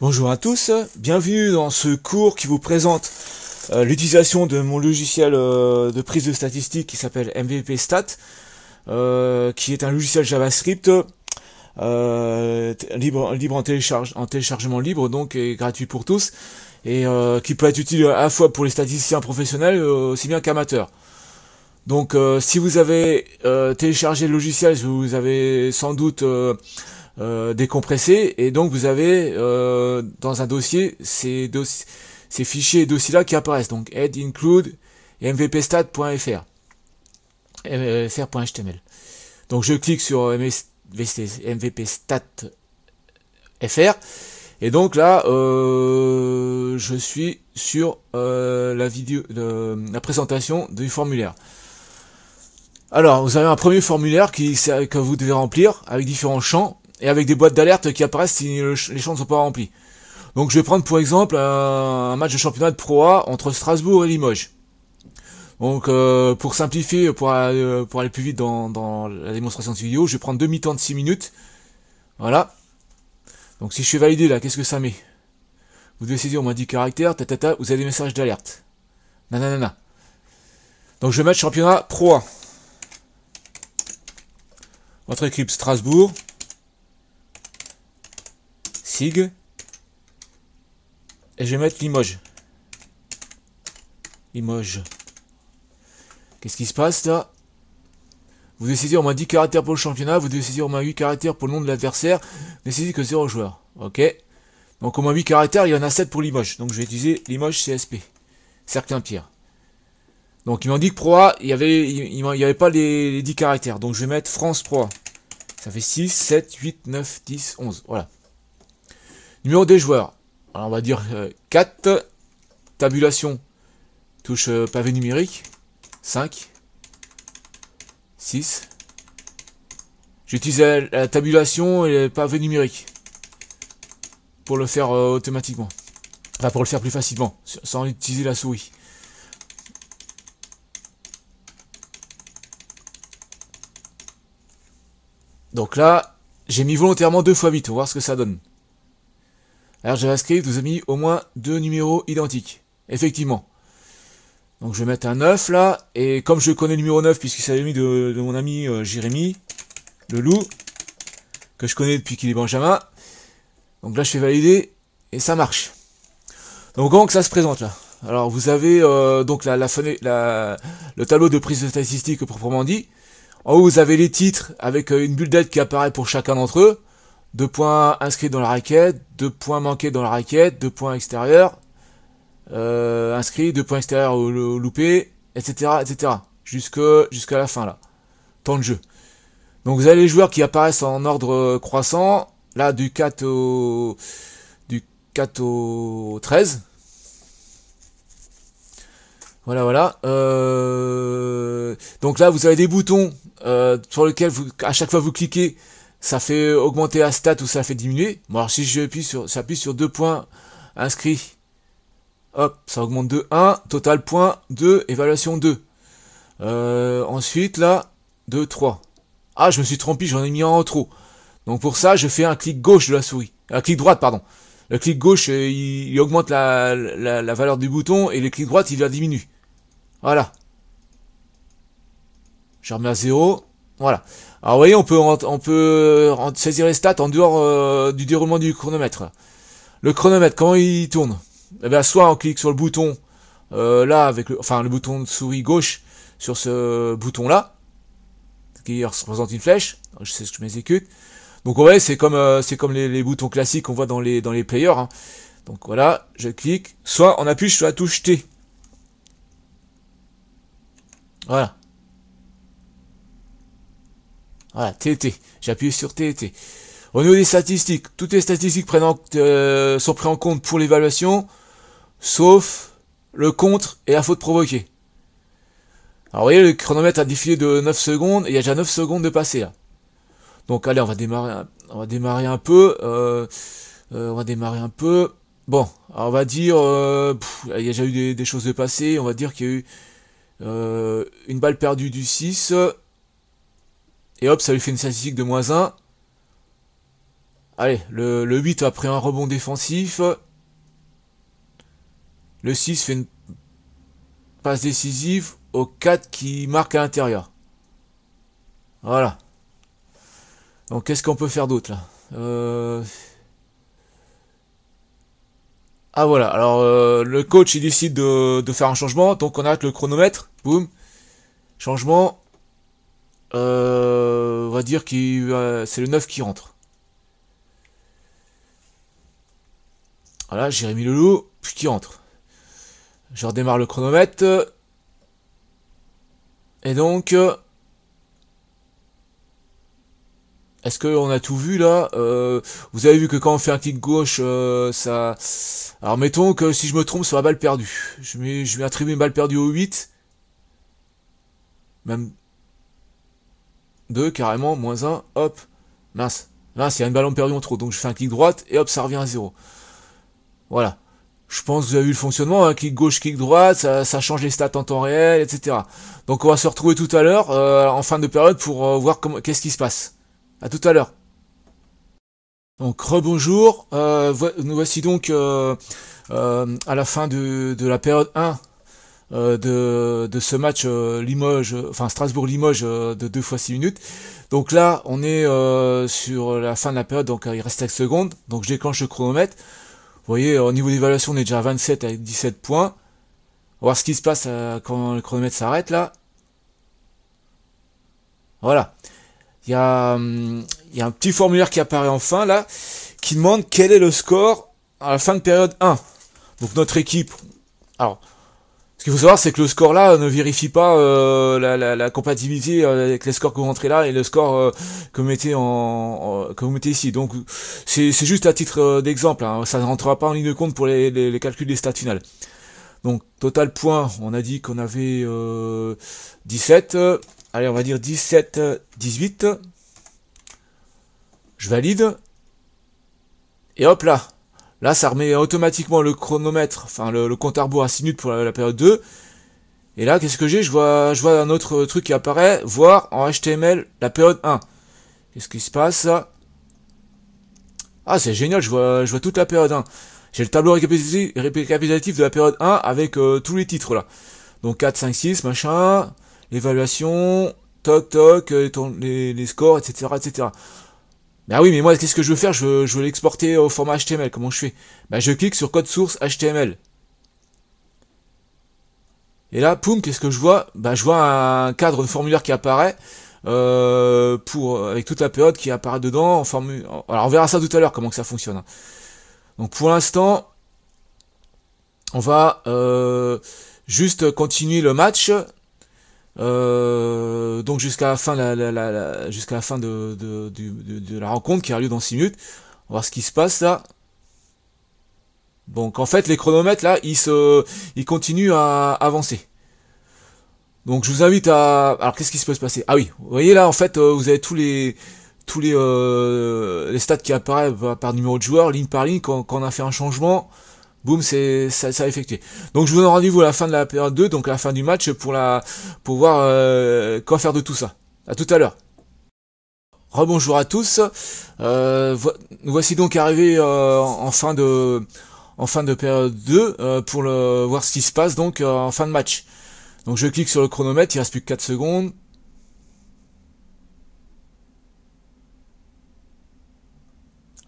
Bonjour à tous, bienvenue dans ce cours qui vous présente euh, l'utilisation de mon logiciel euh, de prise de statistiques qui s'appelle MVP Stat, euh, qui est un logiciel JavaScript libre, libre en, télécharge, en téléchargement libre, donc et gratuit pour tous, et qui peut être utile à la fois pour les statisticiens professionnels aussi bien qu'amateurs. Donc si vous avez téléchargé le logiciel, vous avez sans doute... Euh, décompressé et donc vous avez euh, dans un dossier ces, ces fichiers et dossiers là qui apparaissent donc add include mvpstat.fr fr.html donc je clique sur euh, mvpstat.fr et donc là je suis sur la vidéo la présentation du formulaire alors, vous avez un premier formulaire qui, que vous devez remplir avec différents champs et avec des boîtes d'alerte qui apparaissent si les champs ne sont pas remplis. Donc je vais prendre pour exemple un, match de championnat de Pro A entre Strasbourg et Limoges. Donc euh, pour simplifier, pour, aller plus vite dans, la démonstration de cette vidéo, je vais prendre demi-temps de 6 minutes. Voilà. Donc si je suis validé là, qu'est-ce que ça met Vous devez saisir, au moins 10 caractères, tatata, vous avez des messages d'alerte. Nanana. Donc je vais mettre championnat Pro A. Votre équipe Strasbourg. Et je vais mettre Limoges. Limoges. Qu'est-ce qui se passe là Vous devez au moins 10 caractères pour le championnat, vous devez saisir au moins 8 caractères pour le nom de l'adversaire, vous décidez que 0 joueur. Ok. Donc au moins 8 caractères, il y en a 7 pour Limoges. Donc je vais utiliser Limoges CSP. certains pierre. Donc il m'ont dit que Pro A, il n'y avait, avait pas les, les 10 caractères. Donc je vais mettre France Pro A. Ça fait 6, 7, 8, 9, 10, 11. Voilà. Numéro des joueurs. Alors on va dire 4. Euh, tabulation. Touche euh, pavé numérique. 5. 6. j'utilise la, tabulation et le pavé numérique. Pour le faire euh, automatiquement. Enfin pour le faire plus facilement. Sans utiliser la souris. Donc là, j'ai mis volontairement 2 fois 8, on va voir ce que ça donne. Alors JavaScript vous a mis au moins deux numéros identiques. Effectivement. Donc je vais mettre un 9 là, et comme je connais le numéro 9 puisqu'il s'est mis de, mon ami euh, Jérémy, le loup, que je connais depuis qu'il est Benjamin. Donc là je fais valider, et ça marche. Donc comment ça se présente là Alors vous avez euh, donc la, la, fenêtre, la, le tableau de prise de statistiques proprement dit. En haut vous avez les titres avec euh, une bulle d'aide qui apparaît pour chacun d'entre eux. Deux points inscrits dans la raquette, deux points manqués dans la raquette, deux points extérieurs, euh, inscrits, deux points extérieurs loupés, etc., etc. Jusqu'à la fin, là. Temps de jeu. Donc vous avez les joueurs qui apparaissent en ordre croissant, là du 4 au, du 4 au 13. Voilà, voilà. Euh, donc là, vous avez des boutons euh, sur lesquels vous, à chaque fois vous cliquez ça fait augmenter la stat ou ça fait diminuer. Moi, alors si j'appuie sur, j'appuie sur deux points inscrits, hop, ça augmente de 1, total point 2, évaluation 2. Euh, ensuite, là, 2, 3. Ah, je me suis trompé, j'en ai mis un en trop. Donc pour ça, je fais un clic gauche de la souris. Un clic droite, pardon. Le clic gauche, euh, il, augmente la, la, la, valeur du bouton et le clic droite, il la diminue. Voilà. Je remets à 0. Voilà. Alors vous voyez, on peut, on peut saisir les stats en dehors euh, du déroulement du chronomètre. Le chronomètre, comment il tourne Eh bien, soit on clique sur le bouton euh, là, avec le, enfin le bouton de souris gauche sur ce bouton là, qui représente une flèche. Je sais ce que je m'exécute. Donc vous voyez, c'est comme, euh, c'est comme les, boutons classiques qu'on voit dans les, dans les players. Hein. Donc voilà, je clique. Soit on appuie sur la touche T. Voilà. Voilà, TT. J'ai appuyé sur TT. Au niveau des statistiques, toutes les statistiques euh, sont prises en compte pour l'évaluation, sauf le contre et la faute provoquée. Alors vous voyez, le chronomètre a défilé de 9 secondes, et il y a déjà 9 secondes de passé là. Donc allez, on va démarrer, on va démarrer un peu. Euh, euh, on va démarrer un peu. Bon, on va dire, il y a déjà eu des, choses de passé, on va dire qu'il y a eu une balle perdue du 6, et hop, ça lui fait une statistique de moins 1. Allez, le, le 8 a pris un rebond défensif. Le 6 fait une passe décisive au 4 qui marque à l'intérieur. Voilà. Donc qu'est-ce qu'on peut faire d'autre là euh, Ah voilà, alors euh, le coach il décide de, de, faire un changement, donc on arrête le chronomètre, boum, changement, euh, on va dire que euh, c'est le 9 qui rentre. Voilà, Jérémy loup, puis qui rentre. Je redémarre le chronomètre. Et donc... Euh, est-ce qu'on a tout vu là Vous avez vu que quand on fait un clic gauche, ça... Alors mettons que si je me trompe c'est la balle perdue. Je vais je attribuer une balle perdue au 8. Même... 2, carrément, moins 1, hop, mince. Mince, il y a une balle en trop, donc je fais un clic droite, et hop, ça revient à 0. Voilà. Je pense que vous avez vu le fonctionnement, hein, clic gauche, clic droite, ça, change les stats en temps réel, etc. Donc on va se retrouver tout à l'heure, euh, en fin de période, pour euh, voir comment qu'est-ce qui se passe. À tout à l'heure. Donc rebonjour, euh, nous voici donc à la fin de, de la période 1 euh, de, ce match euh, Limoges, enfin Strasbourg-Limoges euh, de 2 fois 6 minutes. Donc là, on est sur la fin de la période, donc il reste 5 secondes. Donc je déclenche le chronomètre. Vous voyez, au niveau d'évaluation, on est déjà à 27 avec 17 points. On va voir ce qui se passe quand le chronomètre s'arrête là. Voilà. Il y a, hum, il y a un petit formulaire qui apparaît enfin là, qui demande quel est le score à la fin de période 1. Donc notre équipe, alors ce qu'il faut savoir, c'est que le score là ne vérifie pas euh, la, compatibilité euh, avec les scores que vous rentrez là et le score euh, que vous mettez en, mettez ici. Donc c'est juste à titre d'exemple, hein. ça ne rentrera pas en ligne de compte pour les, calculs des stats finales. Donc total point, on a dit qu'on avait 17. Allez, on va dire 17, 18. Je valide. Et hop là, Là, ça remet automatiquement le chronomètre, enfin le, compte à à 6 minutes pour la, période 2. Et là, qu'est-ce que j'ai je vois, je vois un autre truc qui apparaît, voir en HTML la période 1. Qu'est-ce qui se passe Ah, c'est génial, je vois, je vois toute la période 1. J'ai le tableau récapitulatif de la période 1 avec euh, tous les titres là. Donc 4, 5, 6, machin, l'évaluation, toc, toc, euh, les, les scores, etc., etc. Bah oui, mais moi, qu'est-ce que je veux faire je veux, l'exporter au format HTML. Comment je fais Bah je clique sur code source HTML. Et là, poum, qu'est-ce que je vois Bah je vois un cadre de formulaire qui apparaît. Euh, pour avec toute la période qui apparaît dedans en formule. Alors on verra ça tout à l'heure comment que ça fonctionne. Hein. Donc pour l'instant, on va euh, juste continuer le match euh, donc jusqu'à la fin, jusqu'à la fin de, la rencontre qui a lieu dans 6 minutes. On va voir ce qui se passe là. Donc en fait les chronomètres là ils se ils continuent à avancer. Donc je vous invite à alors qu'est-ce qui se peut se passer Ah oui, vous voyez là en fait euh, vous avez tous les tous les euh, les stats qui apparaissent par numéro de joueur ligne par ligne quand on a fait un changement. Boom, c'est ça, ça a effectué. Donc je vous donne rendez-vous à la fin de la période 2, donc à la fin du match pour la pour voir euh, quoi faire de tout ça. À tout à l'heure. Rebonjour à tous. Euh, voici donc arrivé euh, en fin de en fin de période 2 euh, pour le, voir ce qui se passe donc en fin de match. Donc je clique sur le chronomètre, il reste plus que 4 secondes.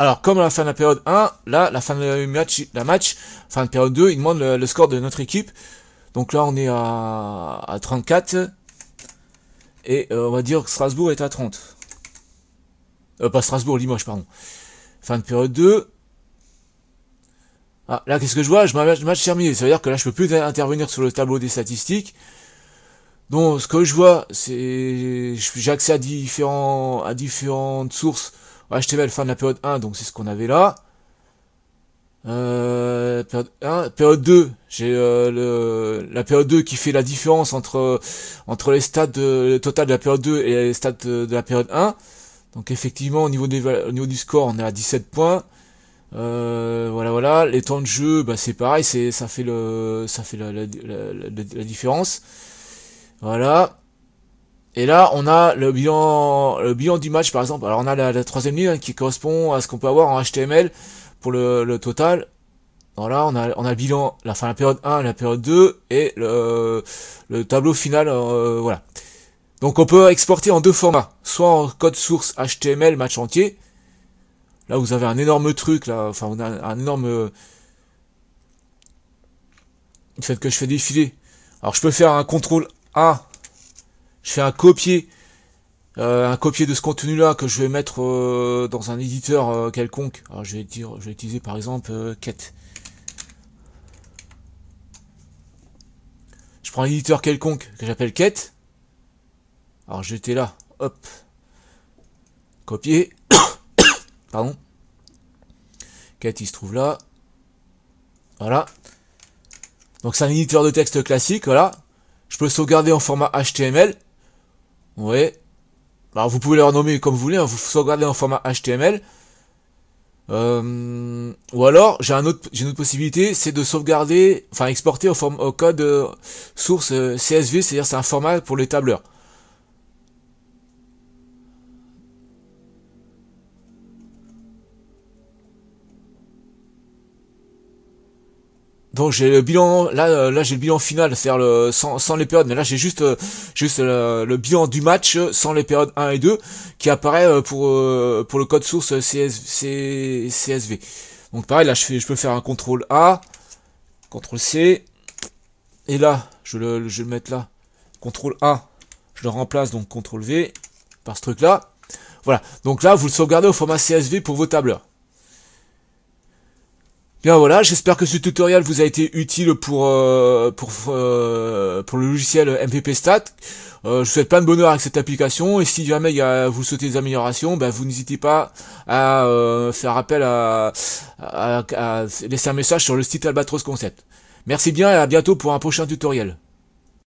Alors, comme à la fin de la période 1, là, la fin de la match, la match, fin de période 2, il demande le, score de notre équipe. Donc là, on est à, 34. Et euh, on va dire que Strasbourg est à 30. Euh, pas Strasbourg, Limoges, pardon. Fin de période 2. Ah, là, qu'est-ce que je vois Je match match terminé. Ça veut dire que là, je peux plus intervenir sur le tableau des statistiques. Donc, ce que je vois, c'est... J'ai accès à, différents, à différentes sources HTML, bah, fin de la période 1, donc c'est ce qu'on avait là. Euh, période 2, j'ai euh, la période 2 qui fait la différence entre entre les stades le total de la période 2 et les stats de, la période 1. Donc effectivement au niveau des niveau du score, on est à 17 points. Euh, voilà voilà, les temps de jeu, bah, c'est pareil, c'est ça fait le ça fait la, la, la, la différence. Voilà. Et là, on a le bilan, le bilan du match par exemple. Alors on a la, troisième ligne hein, qui correspond à ce qu'on peut avoir en HTML pour le, total. Alors là, on a, on a le bilan, la fin la période 1, la période 2 et le, tableau final. Euh, voilà. Donc on peut exporter en deux formats, soit en code source HTML match entier. Là, vous avez un énorme truc là, enfin on a un énorme euh, fait que je fais défiler. Alors je peux faire un contrôle A je fais un copier, euh, un copier de ce contenu-là que je vais mettre euh, dans un éditeur euh, quelconque. Alors je vais dire, je vais utiliser par exemple Ket. Je prends un éditeur quelconque que j'appelle quête. Alors j'étais là, hop, copier, pardon. Ket il se trouve là, voilà. Donc c'est un éditeur de texte classique, voilà. Je peux sauvegarder en format HTML. Ouais. Alors bah, vous pouvez le renommer comme vous voulez, hein. vous sauvegardez en format HTML. Euh, ou alors, j'ai un autre, j'ai une autre possibilité, c'est de sauvegarder, enfin exporter au, au code euh, source euh, CSV, c'est-à-dire c'est un format pour les tableurs. donc j'ai le bilan là euh, là j'ai le bilan final, c'est-à-dire sans, les périodes, mais là j'ai juste euh, juste le, bilan du match euh, sans les périodes 1 et 2 qui apparaît pour pour le code source CSV. Donc pareil là je peux faire un contrôle A, contrôle C et là je le je vais le mettre là. Contrôle A, je le remplace donc contrôle V par ce truc là. Voilà. Donc là vous le sauvegardez au format CSV pour vos tableurs. Bien voilà, j'espère que ce tutoriel vous a été utile pour euh, pour euh, pour le logiciel MVP Stat. Euh, je vous souhaite plein de bonheur avec cette application et si jamais y a, vous souhaitez des améliorations, ben vous n'hésitez pas à faire appel à, à laisser un message sur le site Albatros Concept. Merci bien et à bientôt pour un prochain tutoriel.